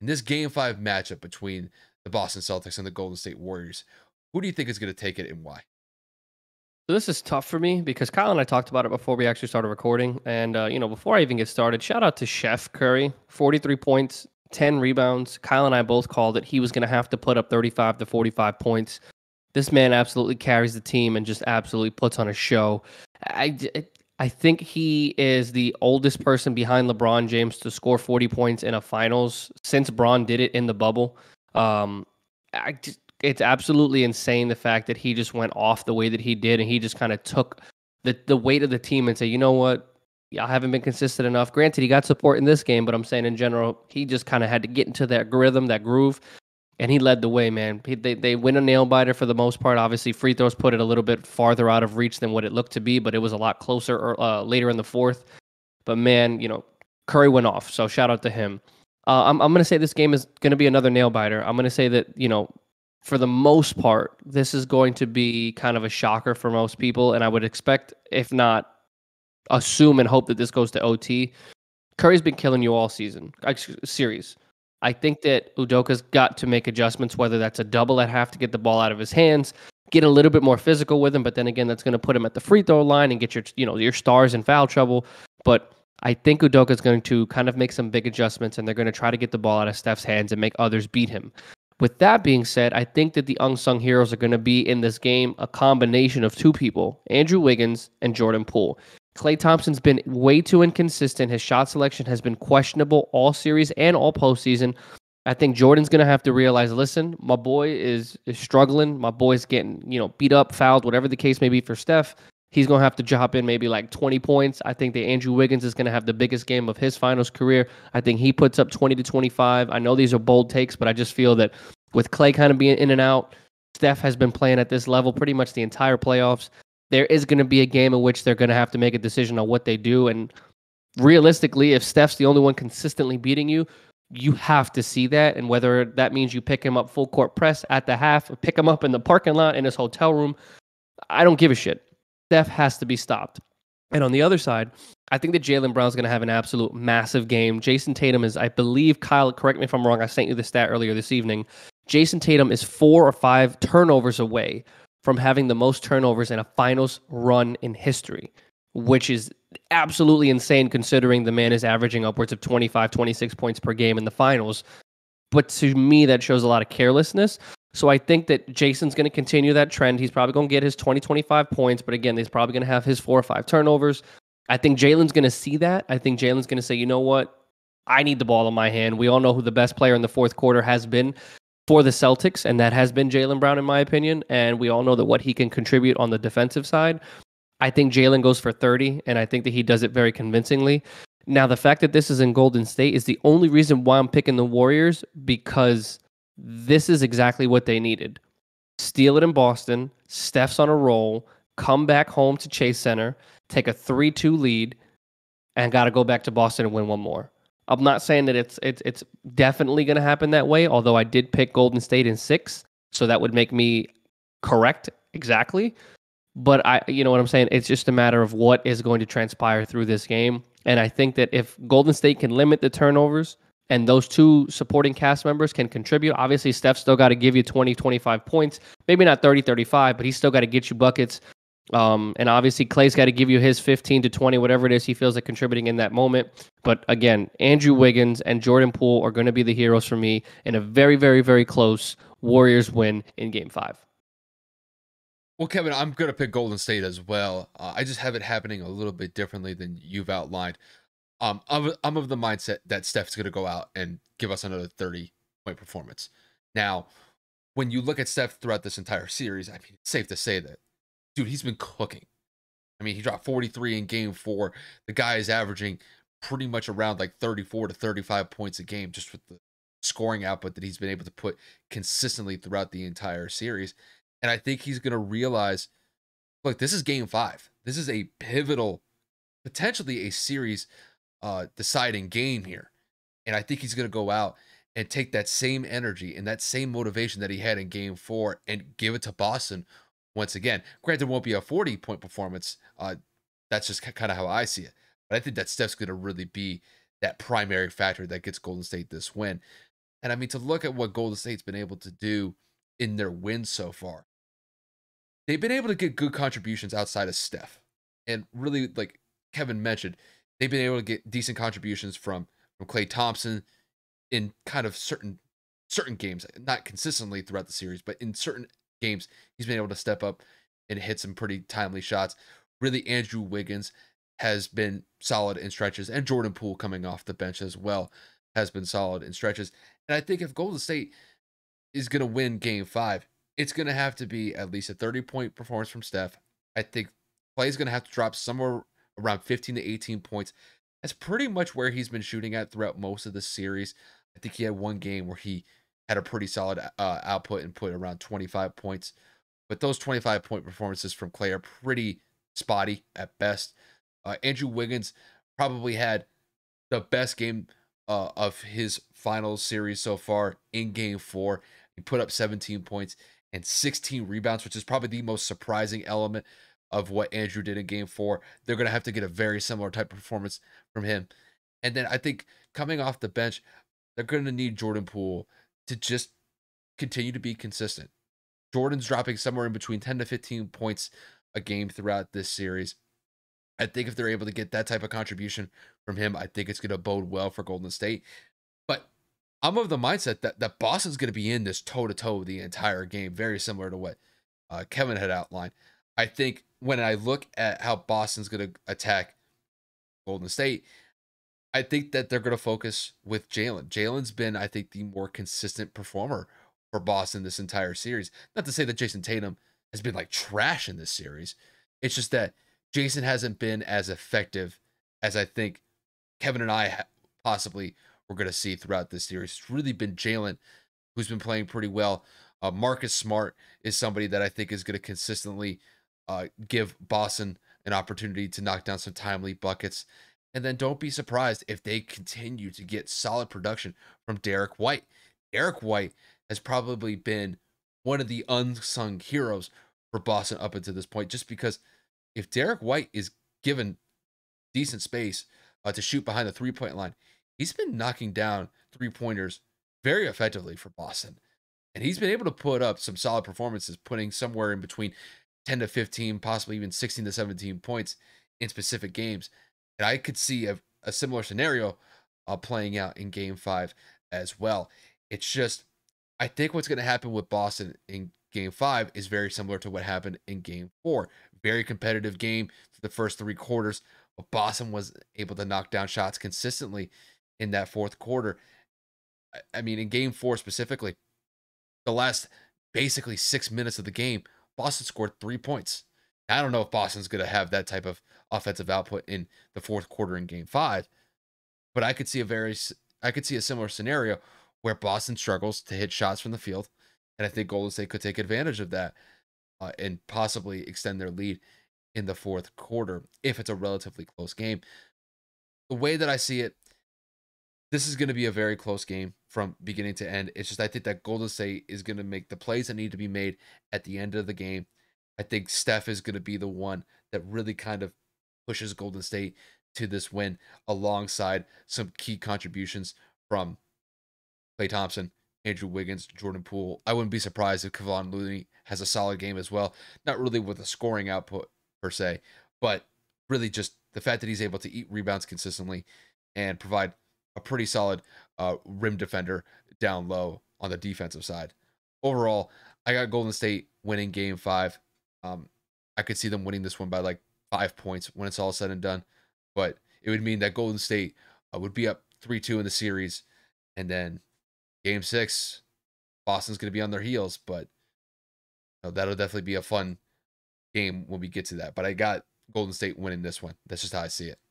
in this game five matchup between the Boston Celtics and the Golden State Warriors, who do you think is going to take it and why? So this is tough for me because Kyle and I talked about it before we actually started recording, and uh, you know before I even get started, shout out to Chef Curry, forty-three points, ten rebounds. Kyle and I both called it he was going to have to put up thirty-five to forty-five points. This man absolutely carries the team and just absolutely puts on a show. I it, I think he is the oldest person behind LeBron James to score 40 points in a finals since Braun did it in the bubble. Um, just, it's absolutely insane the fact that he just went off the way that he did and he just kind of took the, the weight of the team and say, you know what? I haven't been consistent enough. Granted, he got support in this game, but I'm saying in general, he just kind of had to get into that rhythm, that groove and he led the way, man. He, they, they win a nail biter for the most part. Obviously, free throws put it a little bit farther out of reach than what it looked to be, but it was a lot closer or, uh, later in the fourth. But man, you know, Curry went off. So shout out to him. Uh, I'm, I'm going to say this game is going to be another nail biter. I'm going to say that, you know, for the most part, this is going to be kind of a shocker for most people. And I would expect, if not assume and hope that this goes to OT. Curry's been killing you all season, series. I think that Udoka's got to make adjustments, whether that's a double at half to get the ball out of his hands, get a little bit more physical with him, but then again, that's going to put him at the free throw line and get your you know your stars in foul trouble. But I think Udoka's going to kind of make some big adjustments, and they're going to try to get the ball out of Steph's hands and make others beat him. With that being said, I think that the unsung heroes are going to be in this game a combination of two people, Andrew Wiggins and Jordan Poole. Clay Thompson's been way too inconsistent. His shot selection has been questionable all series and all postseason. I think Jordan's going to have to realize, listen, my boy is, is struggling. My boy's getting, you know, beat up, fouled, whatever the case may be for Steph. He's going to have to drop in maybe like 20 points. I think that Andrew Wiggins is going to have the biggest game of his finals career. I think he puts up 20 to 25. I know these are bold takes, but I just feel that with Clay kind of being in and out, Steph has been playing at this level pretty much the entire playoffs there is going to be a game in which they're going to have to make a decision on what they do. And realistically, if Steph's the only one consistently beating you, you have to see that. And whether that means you pick him up full court press at the half, pick him up in the parking lot in his hotel room, I don't give a shit. Steph has to be stopped. And on the other side, I think that Jalen Brown's going to have an absolute massive game. Jason Tatum is, I believe, Kyle, correct me if I'm wrong. I sent you the stat earlier this evening. Jason Tatum is four or five turnovers away from having the most turnovers in a finals run in history, which is absolutely insane considering the man is averaging upwards of 25, 26 points per game in the finals. But to me, that shows a lot of carelessness. So I think that Jason's going to continue that trend. He's probably going to get his 20, 25 points, but again, he's probably going to have his four or five turnovers. I think Jalen's going to see that. I think Jalen's going to say, you know what? I need the ball in my hand. We all know who the best player in the fourth quarter has been for the Celtics, and that has been Jalen Brown, in my opinion. And we all know that what he can contribute on the defensive side. I think Jalen goes for 30, and I think that he does it very convincingly. Now, the fact that this is in Golden State is the only reason why I'm picking the Warriors because this is exactly what they needed. Steal it in Boston. Steph's on a roll. Come back home to Chase Center. Take a 3 2 lead and got to go back to Boston and win one more. I'm not saying that it's it's it's definitely going to happen that way. Although I did pick Golden State in six, so that would make me correct exactly. But I, you know what I'm saying. It's just a matter of what is going to transpire through this game. And I think that if Golden State can limit the turnovers and those two supporting cast members can contribute, obviously Steph still got to give you 20, 25 points, maybe not 30, 35, but he's still got to get you buckets. Um, and obviously, Clay's got to give you his 15 to 20, whatever it is he feels like contributing in that moment. But again, Andrew Wiggins and Jordan Poole are going to be the heroes for me in a very, very, very close Warriors win in game five. Well, Kevin, I'm going to pick Golden State as well. Uh, I just have it happening a little bit differently than you've outlined. Um, I'm, I'm of the mindset that Steph's going to go out and give us another 30 point performance. Now, when you look at Steph throughout this entire series, I mean, it's safe to say that dude, he's been cooking. I mean, he dropped 43 in game four. The guy is averaging pretty much around like 34 to 35 points a game just with the scoring output that he's been able to put consistently throughout the entire series. And I think he's going to realize look, this is game five. This is a pivotal, potentially a series uh, deciding game here. And I think he's going to go out and take that same energy and that same motivation that he had in game four and give it to Boston once again. Granted, won't be a 40 point performance. Uh, that's just kind of how I see it. But I think that Steph's going to really be that primary factor that gets Golden State this win. And I mean, to look at what Golden State's been able to do in their wins so far, they've been able to get good contributions outside of Steph. And really, like Kevin mentioned, they've been able to get decent contributions from from Clay Thompson in kind of certain certain games, not consistently throughout the series, but in certain games, he's been able to step up and hit some pretty timely shots. Really, Andrew Wiggins has been solid in stretches, and Jordan Poole coming off the bench as well has been solid in stretches. And I think if Golden State is going to win game five, it's going to have to be at least a 30 point performance from Steph. I think play is going to have to drop somewhere around 15 to 18 points. That's pretty much where he's been shooting at throughout most of the series. I think he had one game where he had a pretty solid uh, output and put around 25 points. But those 25 point performances from Clay are pretty spotty at best. Uh, Andrew Wiggins probably had the best game uh, of his finals series so far in game four. He put up 17 points and 16 rebounds, which is probably the most surprising element of what Andrew did in game four. They're going to have to get a very similar type of performance from him. And then I think coming off the bench, they're going to need Jordan Poole to just continue to be consistent. Jordan's dropping somewhere in between 10 to 15 points a game throughout this series. I think if they're able to get that type of contribution from him, I think it's going to bode well for Golden State. But I'm of the mindset that, that Boston's going to be in this toe to toe the entire game, very similar to what uh, Kevin had outlined. I think when I look at how Boston's going to attack Golden State, I think that they're going to focus with Jalen. Jalen's been, I think, the more consistent performer for Boston this entire series. Not to say that Jason Tatum has been like trash in this series. It's just that Jason hasn't been as effective as I think Kevin and I possibly were going to see throughout this series. It's really been Jalen who's been playing pretty well. Uh, Marcus Smart is somebody that I think is going to consistently uh, give Boston an opportunity to knock down some timely buckets. And then don't be surprised if they continue to get solid production from Derek White. Derek White has probably been one of the unsung heroes for Boston up until this point, just because if Derek White is given decent space uh, to shoot behind the three point line, he's been knocking down three pointers very effectively for Boston. And he's been able to put up some solid performances, putting somewhere in between 10 to 15, possibly even 16 to 17 points in specific games. And I could see a, a similar scenario uh, playing out in game five as well. It's just, I think what's going to happen with Boston in game five is very similar to what happened in game four. Very competitive game for the first three quarters, but Boston was able to knock down shots consistently in that fourth quarter. I mean, in game four specifically, the last basically six minutes of the game, Boston scored three points. I don't know if Boston's going to have that type of offensive output in the fourth quarter in game five, but I could see a very, I could see a similar scenario where Boston struggles to hit shots from the field. And I think Golden State could take advantage of that uh, and possibly extend their lead in the fourth quarter if it's a relatively close game. The way that I see it, this is going to be a very close game from beginning to end. It's just I think that Golden State is going to make the plays that need to be made at the end of the game I think Steph is going to be the one that really kind of pushes Golden State to this win alongside some key contributions from Clay Thompson, Andrew Wiggins, Jordan Poole. I wouldn't be surprised if Kevon Looney has a solid game as well. Not really with a scoring output per se, but really just the fact that he's able to eat rebounds consistently and provide a pretty solid uh, rim defender down low on the defensive side. Overall, I got Golden State winning game five um, I could see them winning this one by like five points when it's all said and done, but it would mean that Golden State uh, would be up three two in the series, and then Game Six, Boston's going to be on their heels, but you know, that'll definitely be a fun game when we get to that. But I got Golden State winning this one. That's just how I see it.